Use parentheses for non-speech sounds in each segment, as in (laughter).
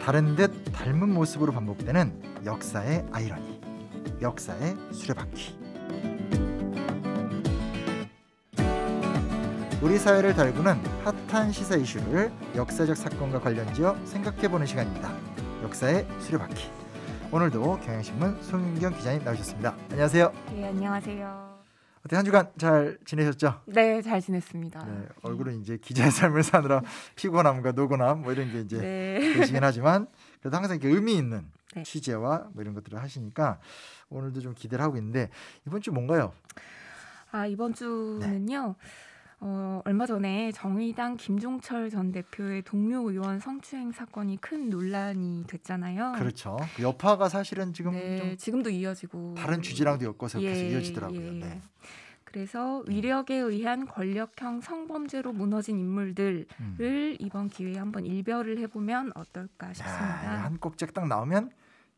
다른 듯 닮은 모습으로 반복되는 역사의 아이러니, 역사의 수레바퀴. 우리 사회를 달구는 핫한 시사 이슈를 역사적 사건과 관련지어 생각해보는 시간입니다. 역사의 수레바퀴. 오늘도 경향신문 송윤경 기자님 나오셨습니다. 안녕하세요. 네, 안녕하세요. 어때 한 주간 잘 지내셨죠? 네, 잘 지냈습니다. 네, 얼굴은 이제 기자의 삶을 사느라 피곤함과 노곤함 뭐 이런 게 이제 네. 계시긴 하지만 그래도 항상 이렇게 의미 있는 네. 취재와 뭐 이런 것들을 하시니까 오늘도 좀 기대를 하고 있는데 이번 주 뭔가요? 아 이번 주는요. 네. 어, 얼마 전에 정의당 김종철 전 대표의 동료 의원 성추행 사건이 큰 논란이 됐잖아요. 그렇죠. 그 여파가 사실은 지금 네, 지금도 이어지고 다른 주제랑도 엮어서 예, 계속 예, 이어지더라고요. 예. 네. 그래서 위력에 의한 권력형 성범죄로 무너진 인물들을 음. 이번 기회에 한번 일별을 해보면 어떨까 싶습니다. 야, 한 꼭지 딱 나오면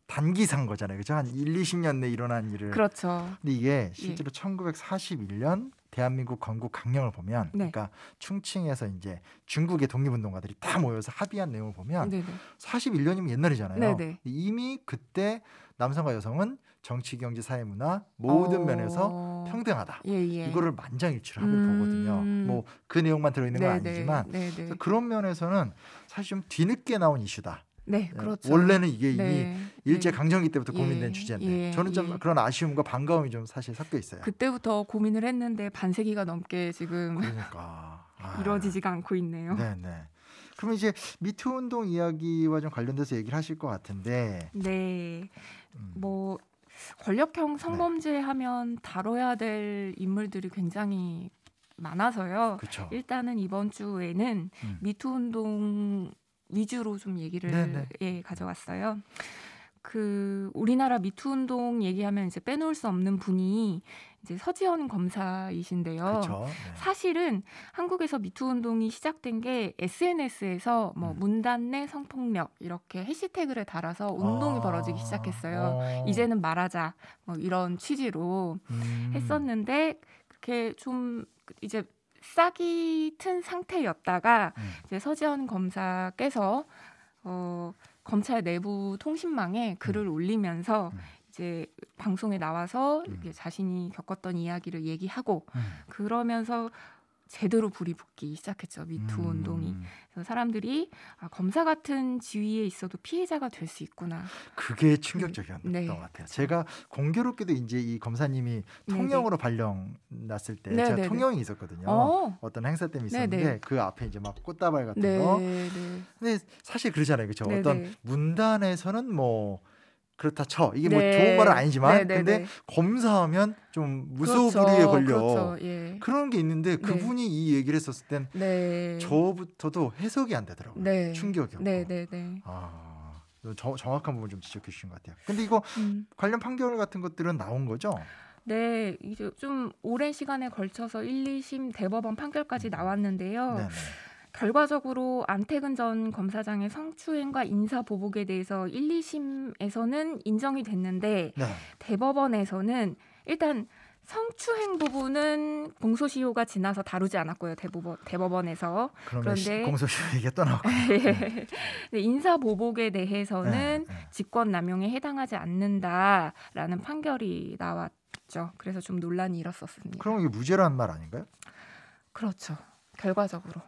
단기산 거잖아요. 그죠? 한 1, 20년 내 일어난 일을. 그렇죠. 근데 이게 예. 실제로 예. 1941년 대한민국 건국 강령을 보면 네. 그러니까 충칭에서 이제 중국의 독립운동가들이 다 모여서 합의한 내용을 보면 네네. 41년이면 옛날이잖아요. 네네. 이미 그때 남성과 여성은 정치, 경제, 사회, 문화 모든 오... 어. 면에서 평등하다. 예예. 예. 이거를 만장일치로 음... 하고 보거든요. 뭐 그 내용만 들어있는 건 네네. 아니지만 그런 면에서는 사실 좀 뒤늦게 나온 이슈다. 네, 네, 그렇죠. 원래는 이게 이미 네. 일제 네. 강점기 때부터 예. 고민된 주제인데 예. 저는 좀 예. 그런 아쉬움과 반가움이 좀 사실 섞여 있어요. 그때부터 고민을 했는데 반세기가 넘게 지금 그러니까 아. (laughs) 이루어지지가 않고 있네요. 네, 네. 그럼 이제 미투 운동 이야기와 좀 관련돼서 얘기를 하실 것 같은데. 네. 음. 뭐 권력형 네. 성범죄 네. 하면 다뤄야 될 인물들이 굉장히 많아서요. 그쵸. 일단은 이번 주에는 음. 미투 운동 위주로 좀 얘기를 예, 가져왔어요. 그 우리나라 미투 운동 얘기하면 이제 빼놓을 수 없는 분이 이제 서지현 검사이신데요. 그렇 네. 사실은 한국에서 미투 운동이 시작된 게 SNS에서 뭐 음. 문단 내 성폭력 이렇게 해시태그를 달아서 운동이 아~ 벌어지기 시작했어요. 아~ 이제는 말하자 뭐 이런 취지로 음. 했었는데 그렇게 좀 이제 싹이 튼 상태였다가 음. 이제 서지현 검사께서 어, 검찰 내부 통신망에 글을 음. 올리면서 음. 이제 방송에 나와서 음. 자신이 겪었던 이야기를 얘기하고 음. 그러면서 제대로 불이 붙기 시작했죠. 미투 음. 운동이. 그래서 사람들이 아, 검사 같은 지위에 있어도 피해자가 될 수 있구나. 그게 충격적이었던 네. 것 같아요. 제가 공교롭게도 이제 이 검사님이 네, 네. 통영으로 네 발령 났을 때네 제가 네, 통영이 있었거든요. 어. 떤 행사 때문에 있었는데 네그 앞에 이제 막 꽃다발 같은 네네. 거. 근데 사실 그러잖아요. 그렇죠. 어떤 문단에서는 뭐 그렇다 쳐 이게 뭐 네. 뭐 좋은 말은 아니지만 네, 네 근데 네. 검사하면 좀무소불에 그렇죠, 걸려 그렇죠, 예. 그런게 있는데 네. 그분이 이 얘기를 했었을 땐 저부터도 해석이 안 되더라고요 충격이었고 아. 저, 정확한 부분 좀 지적해 주신 것 같아요. 근데 이거 음. 관련 판결 같은 것들은 나온 거죠? 네, 이제 좀 오랜 시간에 걸쳐서 1, 2심 대법원 판결까지 나왔는데요. 네네. 결과적으로 안태근 전 검사장의 성추행과 인사 보복에 대해서 1, 2심에서는 인정이 됐는데 네. 대법원에서는 일단 성추행 부분은 공소시효가 지나서 다루지 않았고요 대법원 대법원에서 그런데 공소시효 얘기가 떠나고 예. 인사 보복에 대해서는 네, 네. 직권 남용에 해당하지 않는다라는 판결이 나왔죠. 그래서 좀 논란이 일었었습니다. 그럼 이게 무죄라말 아닌가요? 그렇죠. 결과적으로.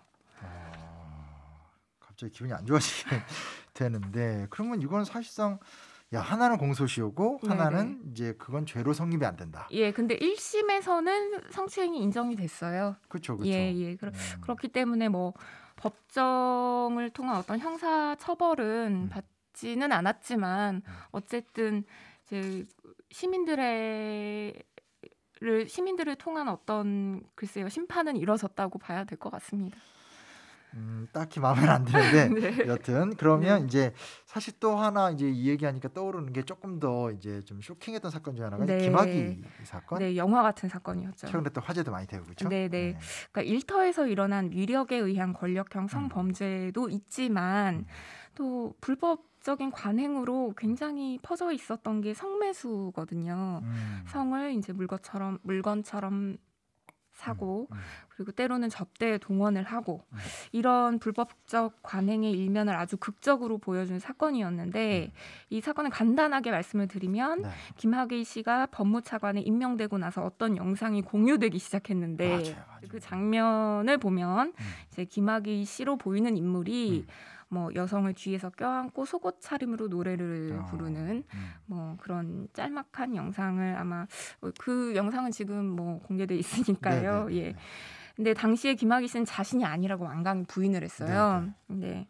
갑자기 기분이 안 좋아지게 (laughs) 되는데 그러면 이건 사실상 야 하나는 공소시효고 하나는 네네. 이제 그건 죄로 성립이 안 된다. 예, 근데 1심에서는 성추행이 인정이 됐어요. 그렇죠, 그렇죠. 예, 예. 그러, 음. 네. 그렇기 때문에 뭐 법정을 통한 어떤 형사 처벌은 음. 받지는 않았지만 음. 어쨌든 이제 시민들의 를 시민들을 통한 어떤 글쎄요 심판은 이뤄졌다고 봐야 될 것 같습니다. 음, 딱히 마음에 안 드는데 (laughs) 네. 여튼 그러면 네. 이제 사실 또 하나 이제 이 얘기하니까 떠오르는 게 조금 더 이제 좀 쇼킹했던 사건 중 하나가 네. 김학의 사건. 네, 영화 같은 사건이었죠. 최근에 또 화제도 많이 되고 그렇죠. 네, 네. 그러니까 일터에서 일어난 위력에 의한 권력형 음. 성범죄도 음. 있지만 또 불법 적인 관행으로 굉장히 퍼져 있었던 게 성매수거든요. 음. 성을 이제 물건처럼 물건처럼 사고 음, 음. 그리고 때로는 접대에 동원을 하고 음. 이런 불법적 관행의 일면을 아주 극적으로 보여준 사건이었는데 이 사건을 간단하게 말씀을 드리면 네. 김학의 씨가 법무차관에 임명되고 나서 어떤 영상이 공유되기 시작했는데 그 장면을 보면 이제 김학의 씨로 보이는 인물이 뭐 여성을 뒤에서 껴안고 속옷 차림으로 노래를 아, 부르는 음. 뭐 그런 짤막한 영상을 아마 그 영상은 지금 뭐 공개돼 있으니까요. 네네. 네, 네, 예. 네. 근데 당시에 김학의 씨는 자신이 아니라고 완강히 부인을 했어요. 네네. 네.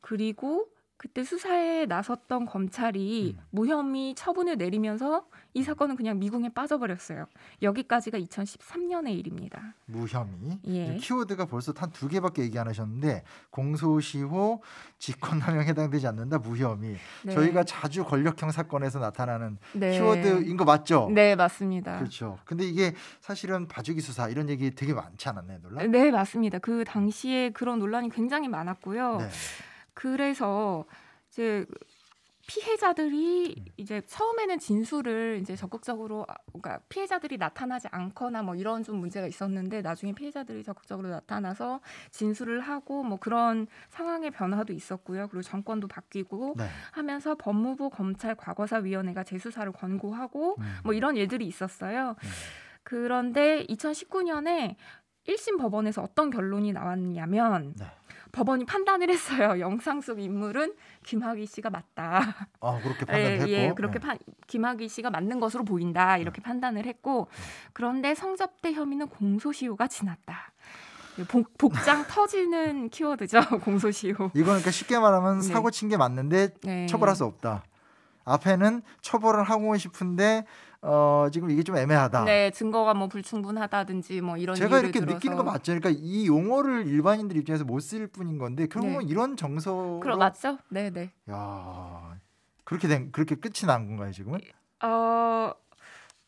그리고 그때 수사에 나섰던 검찰이 음. 무혐의 처분을 내리면서 이 사건은 그냥 미궁에 빠져버렸어요. 여기까지가 2013년의 일입니다. 무혐의. 예. 키워드가 벌써 단 두 개밖에 얘기 안 하셨는데 공소시효, 직권남용 해당되지 않는다, 무혐의. 네. 저희가 자주 권력형 사건에서 나타나는 네. 키워드인 거 맞죠? 네, 맞습니다. 그렇죠. 근데 이게 사실은 바주기 수사 이런 얘기 되게 많지 않았나요, 논란? 네, 맞습니다. 그 당시에 그런 논란이 굉장히 많았고요. 네. 그래서 이제 피해자들이 이제 처음에는 진술을 이제 적극적으로 그러니까 피해자들이 나타나지 않거나 뭐 이런 좀 문제가 있었는데 나중에 피해자들이 적극적으로 나타나서 진술을 하고 뭐 그런 상황의 변화도 있었고요. 그리고 정권도 바뀌고 네. 하면서 법무부 검찰 과거사 위원회가 재수사를 권고하고 음. 뭐 이런 일들이 있었어요. 음. 그런데 2019년에 1심 법원에서 어떤 결론이 나왔냐면 네. 법원이 판단을 했어요. (laughs) 영상 속 인물은 김학의 씨가 맞다. (laughs) 아 그렇게 판단했고, 예, 예, 그렇게 네. 파, 김학의 씨가 맞는 것으로 보인다 이렇게 네. 판단을 했고 네. 그런데 성접대 혐의는 공소시효가 지났다. 복, 복장 (laughs) 터지는 키워드죠 공소시효. 이거는 그러니까 쉽게 말하면 네. 사고 친 게 맞는데 네. 처벌할 수 없다. 앞에는 처벌을 하고 싶은데 어, 지금 이게 좀 애매하다. 네, 증거가 뭐 불충분하다든지 뭐 이런 제가 이렇게 들어서. 느끼는 거 맞죠? 그러니까 이 용어를 일반인들 입장에서 못 쓸 뿐인 건데 결국은 네. 이런 정서 그럼 맞죠? 네, 네. 야. 그렇게 된 그렇게 끝이 난 건가요, 지금은? 어,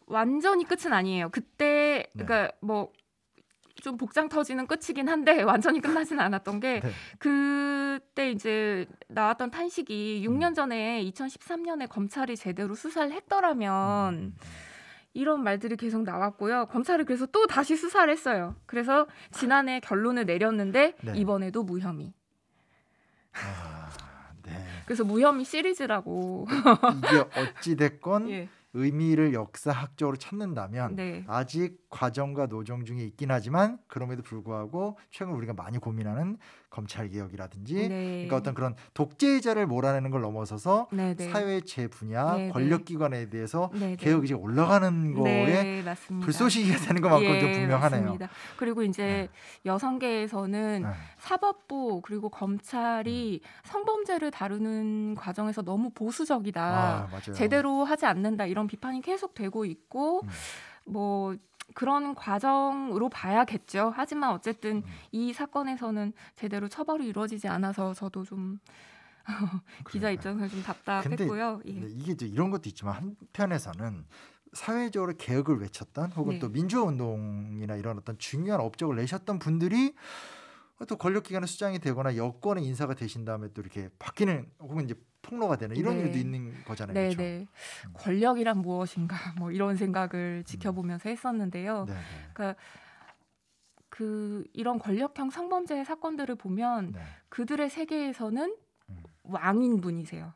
완전히 끝은 아니에요. 그때 네. 그러니까 뭐좀 복장 터지는 끝이긴 한데 (laughs) 완전히 끝나진 않았던 게 네. 그때 이제 나왔던 탄식이 6년 음. 전에 2013년에 검찰이 제대로 수사를 했더라면 음. 이런 말들이 계속 나왔고요. 검찰이 그래서 또 다시 수사를 했어요. 그래서 지난해 결론을 내렸는데 네. 이번에도 무혐의. 아, 네. 그래서 무혐의 시리즈라고. 이게 어찌 됐건. (laughs) 예. 의미를 역사학적으로 찾는다면 네. 아직 과정과 노정 중에 있긴 하지만 그럼에도 불구하고 최근 우리가 많이 고민하는 검찰 개혁이라든지 네. 그러니까 어떤 그런 독재자를 몰아내는 걸 넘어서서 네, 네. 사회 재 분야 네, 네. 권력 기관에 대해서 네, 개혁이 이제 올라가는 거에 불쏘시개가 되는 것만큼 예, 좀 분명하네요. 맞습니다. 그리고 이제 여성계에서는 사법부 그리고 검찰이 음. 성범죄를 다루는 과정에서 너무 보수적이다. 아, 제대로 하지 않는다 이런 비판이 계속 되고 있고 음. 뭐 그런 과정으로 봐야겠죠. 하지만 어쨌든 음. 이 사건에서는 제대로 처벌이 이루어지지 않아서 저도 좀 (laughs) 기자 입장에서 좀 답답했고요. 예. 이게 이제 이런 것도 있지만 한편에서는 사회적으로 개혁을 외쳤던 혹은 네. 또 민주화 운동이나 이런 어떤 중요한 업적을 내셨던 분들이 또 권력기관의 수장이 되거나 여권의 인사가 되신 다음에 또 이렇게 바뀌는 혹은 이제 폭로가 되는 이런 네. 일도 있는 거잖아요. 네, 그렇죠? 네. 음. 권력이란 무엇인가 뭐 이런 생각을 음. 지켜보면서 했었는데요. 네, 네, 그러니까 그 이런 권력형 성범죄 사건들을 보면 네. 그들의 세계에서는 음. 왕인 분이세요.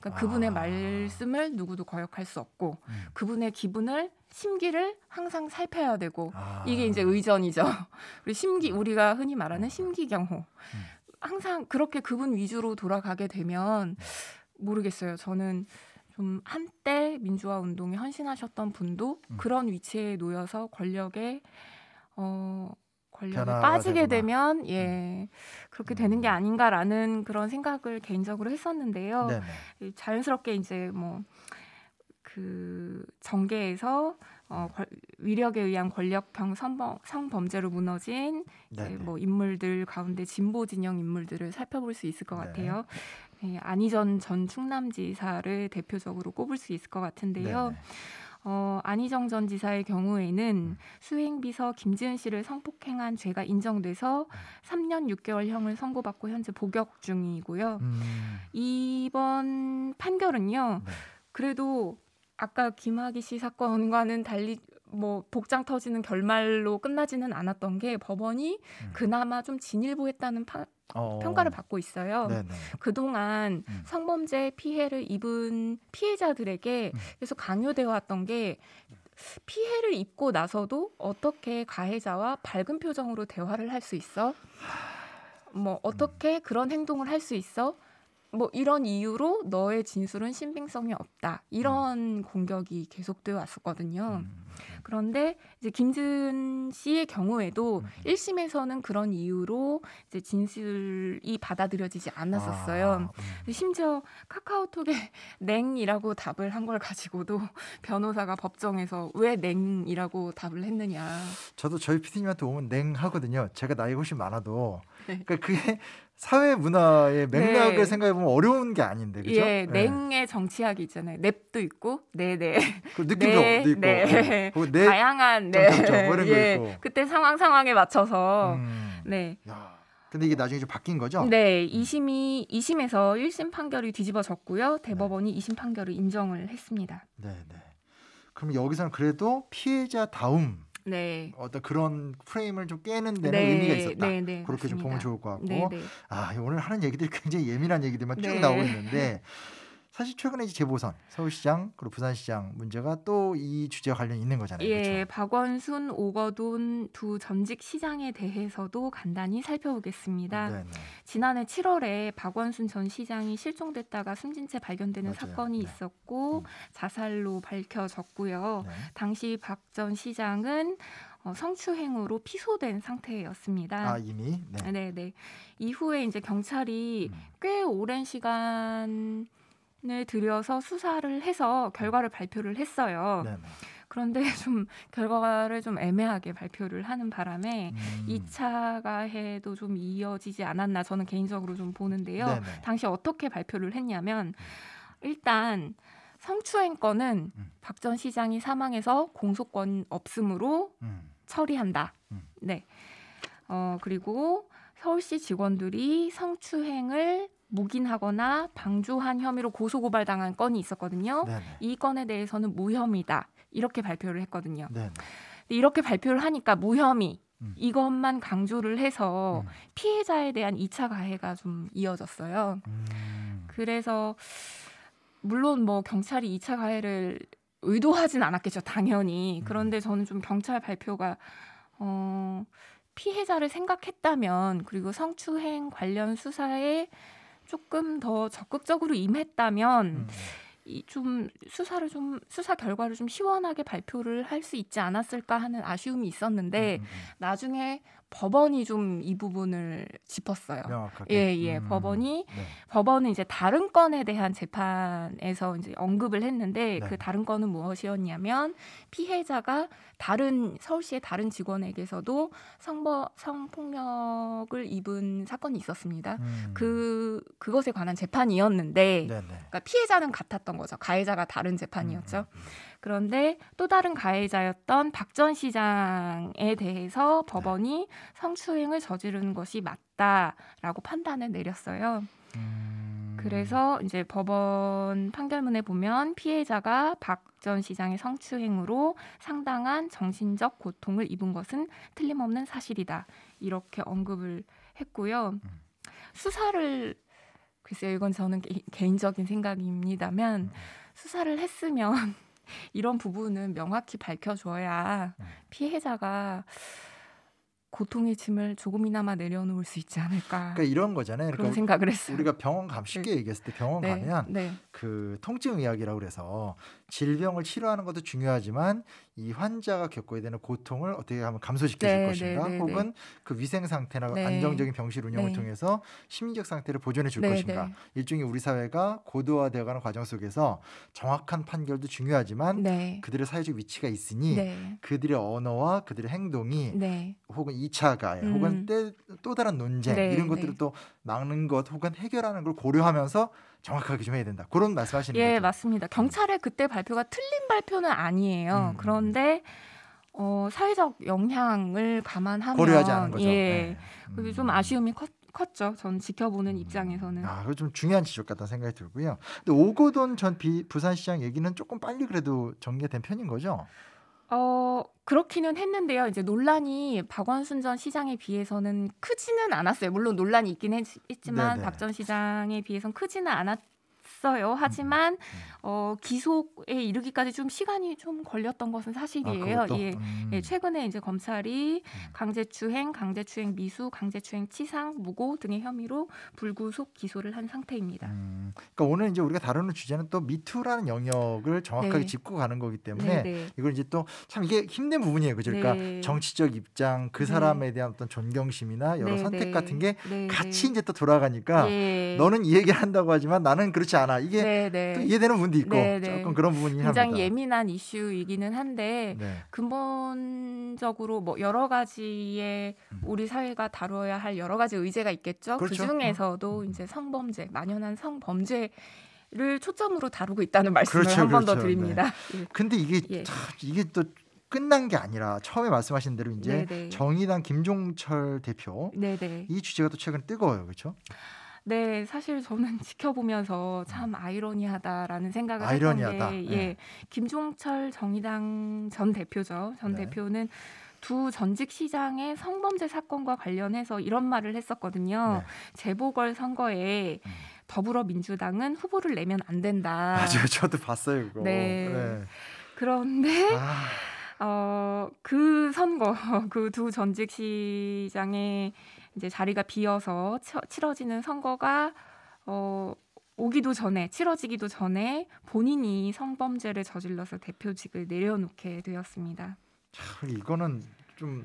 그러니까 아. 그분의 말씀을 누구도 거역할 수 없고 음. 그분의 기분을 심기를 항상 살펴야 되고 아. 이게 이제 의전이죠. (laughs) 우리 심기 음. 우리가 흔히 말하는 심기경호. 음. 음. 항상 그렇게 그분 위주로 돌아가게 되면 모르겠어요. 저는 좀 한때 민주화 운동에 헌신하셨던 분도 음. 그런 위치에 놓여서 권력에 어 권력에 빠지게 되구나. 되면 예 음. 그렇게 되는 게 음. 아닌가라는 그런 생각을 개인적으로 했었는데요. 네네. 자연스럽게 이제 뭐 그 정계에서 어 위력에 의한 권력형 성범, 성범죄로 무너진 네, 뭐 인물들 가운데 진보 진영 인물들을 살펴볼 수 있을 것 네. 같아요. 네, 안희전 전 충남지사를 대표적으로 꼽을 수 있을 것 같은데요. 네네. 어, 안희정 전 지사의 경우에는 음. 수행비서 김지은 씨를 성폭행한 죄가 인정돼서 3년 음. 6개월형을 선고받고 현재 복역 중이고요. 음. 이번 판결은요. 네. 그래도 아까 김학의 씨 사건과는 달리 뭐 복장 터지는 결말로 끝나지는 않았던 게 법원이 음. 그나마 좀 진일보했다는 파, 어. 평가를 받고 있어요. 네네. 그동안 음. 성범죄 피해를 입은 피해자들에게 음. 계속 강요되어 왔던 게 피해를 입고 나서도 어떻게 가해자와 밝은 표정으로 대화를 할 수 있어? 뭐 어떻게 음. 그런 행동을 할 수 있어? 뭐 이런 이유로 너의 진술은 신빙성이 없다 이런 음. 공격이 계속되어 왔었거든요. 음. 그런데 이제 김준 씨의 경우에도 음. 1심에서는 그런 이유로 이제 진술이 받아들여지지 않았었어요. 아. 음. 심지어 카카오톡에 (laughs) 냉이라고 답을 한 걸 가지고도 변호사가 법정에서 왜 냉이라고 답을 했느냐. 저도 저희 피디님한테 오면 냉 하거든요. 제가 나이 훨씬 많아도 네. 그러니까 그게 사회 문화의 맥락을 네. 생각해 보면 어려운 게 아닌데 그죠? 예, 네. 냉의 네. 정치학이 있잖아요. 냅도 있고, 네네. 그 느낌도 네, 네. 있고, 네. 그 네. 다양한 네. 뭐 이런 예. 있고. 그때 상황 상황에 맞춰서 음. 네. 야. 근데 이게 나중에 좀 바뀐 거죠? 네, 2심이 음. 2심에서 1심 판결이 뒤집어졌고요. 대법원이 2심 판결을 인정을 했습니다. 네, 네. 그럼 여기서는 그래도 피해자다움 네. 어떤 그런 프레임을 좀 깨는 데는 네. 의미가 있었다. 네, 네, 그렇게 맞습니다. 좀 보면 좋을 것 같고 네, 네. 아 오늘 하는 얘기들이 굉장히 예민한 얘기들만 쭉 네. 나오고 있는데 (laughs) 사실 최근에 이제 재보선 서울시장 그리고 부산시장 문제가 또 이 주제와 관련이 있는 거잖아요. 예, 그렇죠? 박원순, 오거돈 두 전직 시장에 대해서도 간단히 살펴보겠습니다. 네네. 네. 지난해 7월에 박원순 전 시장이 실종됐다가 숨진 채 발견되는 맞아요. 사건이 네. 있었고 음. 자살로 밝혀졌고요. 네. 당시 박 전 시장은 어, 성추행으로 피소된 상태였습니다. 아 이미 네. 네, 네, 이후에 이제 경찰이 음. 꽤 오랜 시간 을 들여서 수사를 해서 결과를 음. 발표를 했어요. 네네. 그런데 (laughs) 좀 결과를 좀 애매하게 발표를 하는 바람에 음. 2차 가해도 좀 이어지지 않았나 저는 개인적으로 좀 보는데요. 네네. 당시 어떻게 발표를 했냐면 일단 성추행 건은 음. 박전 시장이 사망해서 공소권 없음으로 음. 처리한다. 음. 네. 어 그리고 서울시 직원들이 성추행을 묵인하거나 방조한 혐의로 고소고발당한 건이 있었거든요. 네네. 이 건에 대해서는 무혐의다 이렇게 발표를 했거든요. 네데 이렇게 발표를 하니까 무혐의 음. 이것만 강조를 해서 음. 피해자에 대한 2차 가해가 좀 이어졌어요. 음. 그래서 물론 뭐 경찰이 2차 가해를 의도하진 않았겠죠, 당연히. 음. 그런데 저는 좀 경찰 발표가 어 피해자를 생각했다면 그리고 성추행 관련 수사에 조금 더 적극적으로 임했다면 음. 네. 이좀 수사를 좀 수사 결과를 좀 시원하게 발표를 할 수 있지 않았을까 하는 아쉬움이 있었는데 음. 음, 음. 나중에 법원이 좀 이 부분을 짚었어요. 명확하게. 예, 예. 음. 법원이 네. 법원은 이제 다른 건에 대한 재판에서 이제 언급을 했는데 네. 그 다른 건은 무엇이었냐면 피해자가 다른 서울시의 다른 직원에게서도 성버, 성폭력을 입은 사건이 있었습니다. 음. 그 그것에 관한 재판이었는데 네, 그러니까 피해자는 같았던 거죠. 가해자가 다른 재판이었죠. 음. 음, 음. 그런데 또 다른 가해자였던 박 전 시장에 대해서 법원이 성추행을 저지른 것이 맞다라고 판단을 내렸어요. 음. 그래서 이제 법원 판결문에 보면 피해자가 박 전 시장의 성추행으로 상당한 정신적 고통을 입은 것은 틀림없는 사실이다. 이렇게 언급을 했고요. 음. 수사를 글쎄요, 이건 저는 개, 인적인 생각입니다만 음. 수사를 했으면 이런 부분은 명확히 밝혀줘야 네. 피해자가 고통의 짐을 조금이나마 내려놓을 수 있지 않을까. 그러니까 이런 거잖아요. 그러니까 그런 그러니까 생각을 했어요. 우리가 병원 감 쉽게 네. 얘기했을 때 병원 네. 가면 네. 그 통증 의학이라고 그래서 질병을 치료하는 것도 중요하지만 이 환자가 겪어야 되는 고통을 어떻게 하면 감소시켜줄 네, 것인가 네, 네, 네, 혹은 그 위생 상태나 네. 안정적인 병실 운영을 네. 통해서 심리적 상태를 보존해 줄 것인가 일종의 우리 사회가 고도화되어가는 과정 속에서 정확한 판결도 중요하지만 그들의 사회적 위치가 있으니 그들의 언어와 그들의 행동이 혹은 2차 가해 음. 혹은 때, 또 다른 논쟁 이런 것들을 또 막는 것 혹은 해결하는 걸 고려하면서 정확하게 좀 해야 된다. 그런 말씀하시는 예, 거죠? 예, 맞습니다. 경찰의 그때 발표가 틀린 발표는 아니에요. 음. 그런데 어, 사회적 영향을 감안하면 고려하지 않은 거죠. 예. 네. 음. 그래좀 아쉬움이 컸, 컸죠. 전 지켜보는 음. 입장에서는. 아, 그좀 중요한 지적 같다는 생각이 들고요. 근데 오고돈 전 비, 부산시장 얘기는 조금 빨리 그래도 전개된 편인 거죠? 어, 그렇기는 했는데요. 이제 논란이 박원순 전 시장에 비해서는 크지는 않았어요. 물론 논란이 있긴 했, 지만 박 전 시장에 비해서는 크지는 않았 했어요. 하지만 음, 음. 어, 기소에 이르기까지 좀 시간이 좀 걸렸던 것은 사실이에요. 아, 예, 음. 예, 최근에 이제 검찰이 음. 강제추행, 강제추행 미수, 강제추행 치상, 무고 등의 혐의로 불구속 기소를 한 상태입니다. 음, 그러니까 오늘 이제 우리가 다루는 주제는 또 미투라는 영역을 정확하게 네. 짚고 가는 거기 때문에 네네. 네. 이걸 이제 또참 이게 힘든 부분이에요. 그죠? 그러니까 네. 정치적 입장, 그 네. 사람에 대한 어떤 존경심이나 여러 네 선택 네. 같은 게 같이 이제 또 돌아가니까 예. 너는 이 얘기를 한다고 하지만 나는 그렇지 않아. 하나 아, 이게 네네. 네. 또 이해되는 분도 있고 네네. 네. 조금 그런 부분이 굉장히 합니다. 예민한 이슈이기는 한데 네. 근본적으로 뭐 여러 가지의 음. 우리 사회가 다뤄야 할 여러 가지 의제가 있겠죠. 그 그렇죠. 그 중에서도 어. 이제 성범죄, 만연한 성범죄 를 초점으로 다루고 있다는 말씀을 그렇죠, 한번더 그렇죠. 드립니다. 네. 예. 근데 이게 예. 참, 이게 또 끝난 게 아니라 처음에 말씀하신 대로 이제 네네. 네. 정의당 김종철 대표 네네. 이 주제가 또 최근 뜨거워요, 그렇죠? 네, 사실 저는 (laughs) 지켜보면서 참 음. 아이러니하다라는 생각을 아이러니하다. 했는데 예. 네. 김종철 정의당 전 대표죠. 전 네. 대표는 두 전직 시장의 성범죄 사건과 관련해서 이런 말을 했었거든요. 네. 재보궐 선거에 음. 더불어민주당은 후보를 내면 안 된다. 아 (laughs) 저도 봤어요, 이거. 네. 네. 그런데 아. 어, 그 선거, (laughs) 그 두 전직 시장의 이제 자리가 비어서 치러지는 선거가 어, 오기도 전에 치러지기도 전에 본인이 성범죄를 저질러서 대표직을 내려놓게 되었습니다. 참 이거는 좀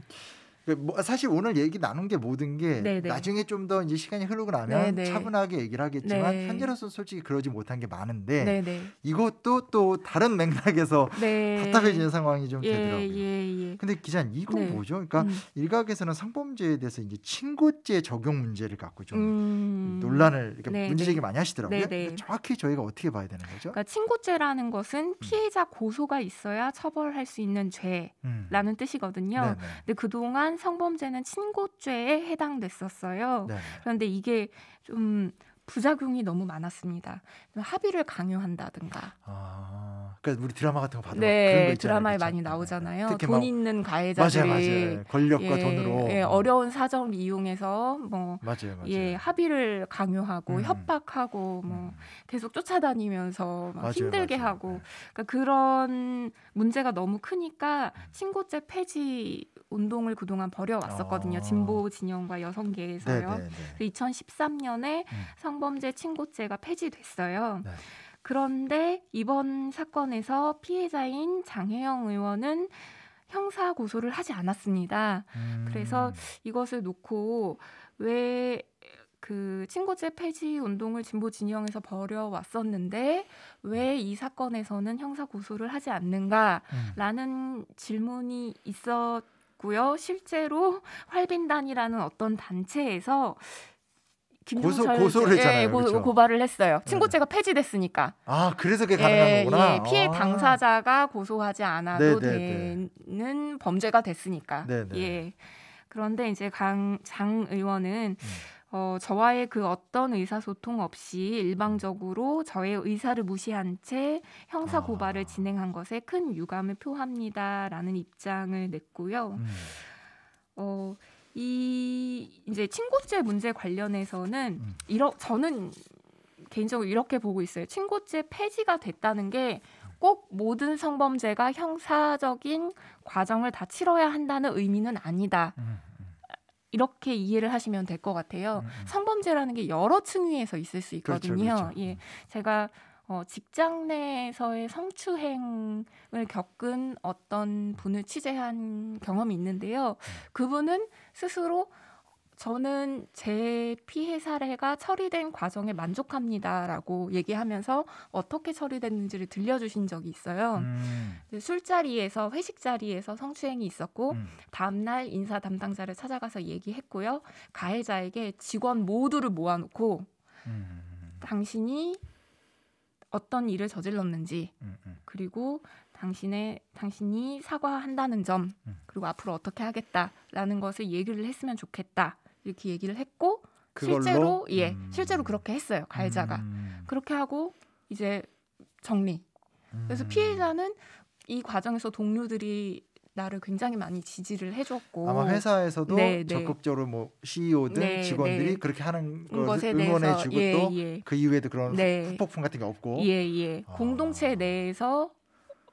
그 뭐, 사실 오늘 얘기 나눈 게 모든 게 네네. 네. 나중에 좀 더 이제 시간이 흐르고 나면 네네. 네. 차분하게 얘기를 하겠지만 네. 현재로서는 솔직히 그러지 못한 게 많은데 네네. 네. 이것도 또 다른 맥락에서 답답해지는 상황이 좀 예, 되더라고요. 예, 예. 근데 기자님 이건 네. 뭐죠? 그러니까 음. 일각에서는 성범죄에 대해서 이제 친고죄 적용 문제를 갖고 좀 음. 논란을 이렇게 까 네, 문제제기 많이 하시더라고요. 그러니까 정확히 저희가 어떻게 봐야 되는 거죠? 그러니까 친고죄라는 것은 음. 피해자 고소가 있어야 처벌할 수 있는 죄라는 음. 뜻이거든요. 근데 그동안 성범죄는 친고죄에 해당됐었어요. 네. 그런데 이게 좀 부작용이 너무 많았습니다. 합의를 강요한다든가. 아, 그러니까 우리 드라마 같은 거 봐도 네, 그런 거 있잖아요, 드라마에 그렇죠? 많이 네, 네. 나오잖아요. 네. 돈 막, 있는 가해자들이 맞아요, 맞아요. 권력과 예, 돈으로 예, 음. 어려운 사정을 이용해서 뭐 맞아요, 맞아요. 예, 합의를 강요하고 음. 협박하고 뭐 음. 계속 쫓아다니면서 막 맞아요, 힘들게 하고 네. 그러니까 그런 문제가 너무 크니까 음. 친고죄 폐지 운동을 그동안 벌여왔었거든요. 어. 진보 진영과 여성계에서요. 네네네. 2013년에 음. 성범죄 친고죄가 폐지됐어요. 네. 그런데 이번 사건에서 피해자인 장혜영 의원은 형사 고소를 하지 않았습니다. 음. 그래서 이것을 놓고 왜 그 친고죄 폐지 운동을 진보 진영에서 벌여왔었는데 왜이 음. 사건에서는 형사 고소를 하지 않는가라는 음. 질문이 있었 있고요. 실제로 활빈단이라는 어떤 단체에서 김종철 고소, 를 예, 했잖아요. 예, 고, 그렇죠. 고발을 했어요. 네. 친고죄가 네. 폐지됐으니까. 아 그래서 그게 가능한 예, 거구나. 예, 피해 아. 당사자가 고소하지 않아도 네네 네, 네. 되는 범죄가 됐으니까. 네네. 예. 그런데 이제 강장 의원은 음. 어, 저와의 그 어떤 의사소통 없이 일방적으로 저의 의사를 무시한 채 형사 고발을 아. 진행한 것에 큰 유감을 표합니다라는 입장을 냈고요. 음. 어, 이 이제 친고죄 문제 관련해서는 음. 이러 저는 개인적으로 이렇게 보고 있어요. 친고죄 폐지가 됐다는 게 꼭 모든 성범죄가 형사적인 과정을 다 치러야 한다는 의미는 아니다. 음. 이렇게 이해를 하시면 될 것 같아요. 음, 음. 성범죄라는 게 여러 층위에서 있을 수 그렇죠, 있거든요. 그렇죠, 그렇죠. 예, 음. 제가 어, 직장 내에서의 성추행을 겪은 어떤 분을 취재한 경험이 있는데요. 음. 그분은 스스로 저는 제 피해 사례가 처리된 과정에 만족합니다라고 얘기하면서 어떻게 처리됐는지를 들려주신 적이 있어요. 음. 술자리에서 회식 자리에서 성추행이 있었고 음. 다음날 인사 담당자를 찾아가서 얘기했고요. 가해자에게 직원 모두를 모아놓고 음. 당신이 어떤 일을 저질렀는지 음, 음. 그리고 당신의 당신이 사과한다는 점 음. 그리고 앞으로 어떻게 하겠다라는 것을 얘기를 했으면 좋겠다. 이렇게 얘기를 했고 그걸로? 실제로 예 음. 실제로 그렇게 했어요 가해자가 음. 그렇게 하고 이제 정리 그래서 음. 피해자는 이 과정에서 동료들이 나를 굉장히 많이 지지를 해줬고 아마 회사에서도 네, 네. 적극적으로 뭐 CEO든 네, 직원들이 네. 그렇게 하는 음, 것을 응원해주고 예, 또그 예. 그 이후에도 그런 후폭풍 네. 같은 게 없고 예, 예. 아. 공동체 내에서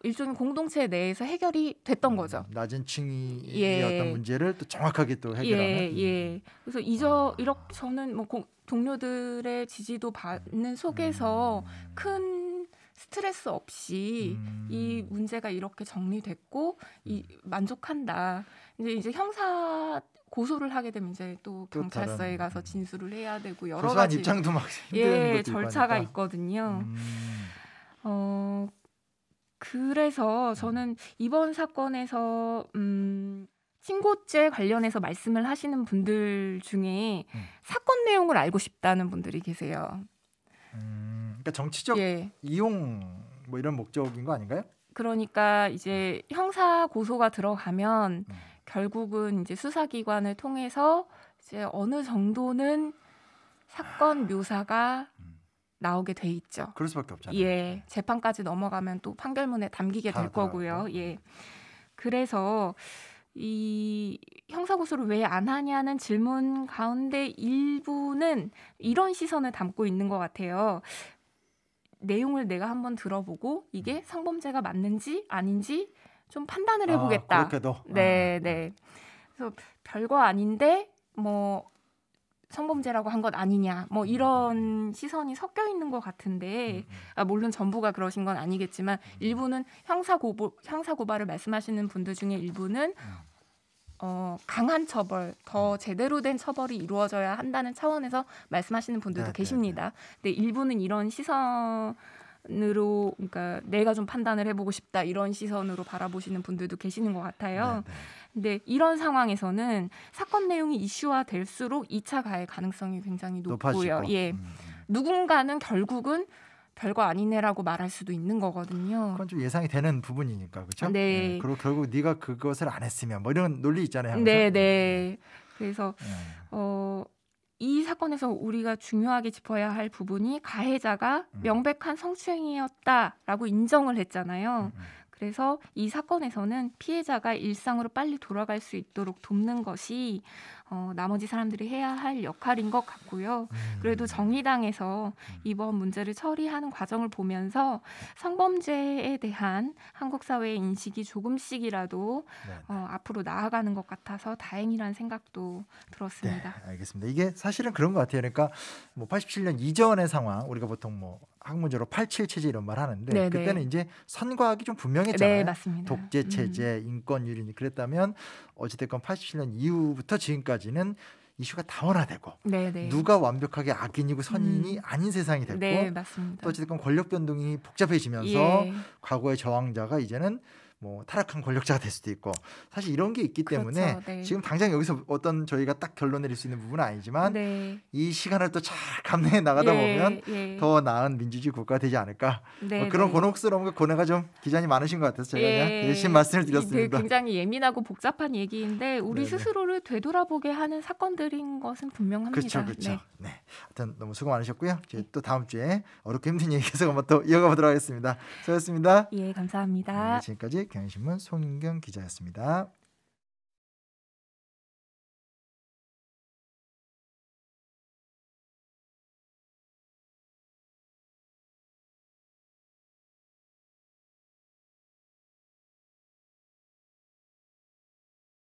일종의 공동체 내에서 해결이 됐던 음, 거죠. 낮은 층이었던 예. 문제를 또 정확하게 또 해결하는. 예, 음. 예. 그래서 이저 이렇게 저는 뭐 고, 동료들의 지지도 받는 속에서 음. 큰 스트레스 없이 음. 이 문제가 이렇게 정리됐고 이 음. 만족한다. 이제 이제 형사 고소를 하게 되면 이제 또 경찰서에 가서 음. 진술을 해야 되고 여러 가지 입장도 막 (laughs) 예, 절차가 있거든요. 어, 그래서 저는 이번 사건에서 음, 신고죄 관련해서 말씀을 하시는 분들 중에 음. 사건 내용을 알고 싶다는 분들이 계세요. 음, 그러니까 정치적 예. 이용 뭐 이런 목적인 거 아닌가요? 그러니까 이제 음. 형사 고소가 들어가면 음. 결국은 이제 수사기관을 통해서 이제 어느 정도는 사건 묘사가 음. 나오게 돼 있죠. 그럴 수밖에 없잖아요. 예, 네. 재판까지 넘어가면 또 판결문에 담기게 될 거고요. 예. 네. 그래서 이 형사고소를 왜 안 하냐는 질문 가운데 일부는 이런 시선을 담고 있는 것 같아요. 내용을 내가 한번 들어보고 이게 성범죄가 음. 맞는지 아닌지 좀 판단을 해보겠다. 아, 그렇게도? 네, 아, 네. 네. 그래서 별거 아닌데 뭐 성범죄라고 한 것 아니냐 뭐 음. 이런 시선이 섞여 있는 것 같은데 음, 음. 아, 물론 전부가 그러신 건 아니겠지만 일부는 형사 고보 형사 고발을 말씀하시는 분들 중에 일부는 어, 강한 처벌, 더 제대로 된 처벌이 이루어져야 한다는 차원에서 말씀하시는 분들도 네, 네 계십니다. 네, 네. 근데 일부는 이런 시선으로, 그러니까 내가 좀 판단을 해보고 싶다 이런 시선으로 바라보시는 분들도 계시는 것 같아요. 네, 네. 네, 이런 상황에서는 사건 내용이 이슈화 될수록 2차 가해 가능성이 굉장히 높고요. 예. 음, 음. 누군가는 결국은 별거 아니네라고 말할 수도 있는 거거든요. 그건 좀 예상이 되는 부분이니까 그렇죠. 네. 네. 그리고 결국 네가 그것을 안 했으면 뭐 이런 논리 있잖아요. 항상. 네, 네. 예. 그래서 네. 어. 이 사건에서 우리가 중요하게 짚어야 할 부분이 가해자가 음. 명백한 성추행이었다라고 인정을 했잖아요. 그래서 이 사건에서는 피해자가 일상으로 빨리 돌아갈 수 있도록 돕는 것이 어, 나머지 사람들이 해야 할 역할인 것 같고요. 음. 그래도 정의당에서 음. 이번 문제를 처리하는 과정을 보면서 성범죄에 대한 한국 사회의 인식이 조금씩이라도 네, 어, 네. 앞으로 나아가는 것 같아서 다행이라는 생각도 들었습니다. 네, 알겠습니다. 이게 사실은 그런 것 같아요. 그러니까 뭐 87년 이전의 상황 우리가 보통 뭐 학문적으로 팔칠 체제 이런 말 하는데 네네. 그때는 이제 선과학이 좀 네, 분명했잖아요. 네, 독재 체제, 음. 인권 유린 이 그랬다면 어찌됐건 87년 이후부터 지금까지는 이슈가 다원화되고 네네. 누가 완벽하게 악인이고 선인이 음. 아닌 세상이 됐고 네, 또 어쨌든 권력 변동이 복잡해지면서 예. 과거의 저항자가 이제는 뭐 타락한 권력자가 될 수도 있고 사실 이런 게 있기 그렇죠, 때문에 네. 지금 당장 여기서 어떤 저희가 딱 결론 내릴 수 있는 부분은 아니지만 네. 이 시간을 또 잘 감내해 나가다 예, 보면 예. 더 나은 민주주의 국가가 되지 않을까 뭐 네, 뭐 그런 네. 곤혹스러움과 고뇌가 좀 기자님 많으신 것 같아서 제가 예. 대신 말씀을 드렸습니다. 굉장히 예민하고 복잡한 얘기인데 우리 네, 네 스스로를 되돌아보게 하는 사건들인 것은 분명합니다. 그렇죠, 네. 그렇죠. 네. 하여튼 너무 수고 많으셨고요. 저희 또 다음 주에 어렵게 힘든 얘기 (laughs) 계속 한번 또 이어가 보도록 하겠습니다. 수고하셨습니다. 예, 감사합니다. 지금까지 경향신문 송윤경 기자였습니다.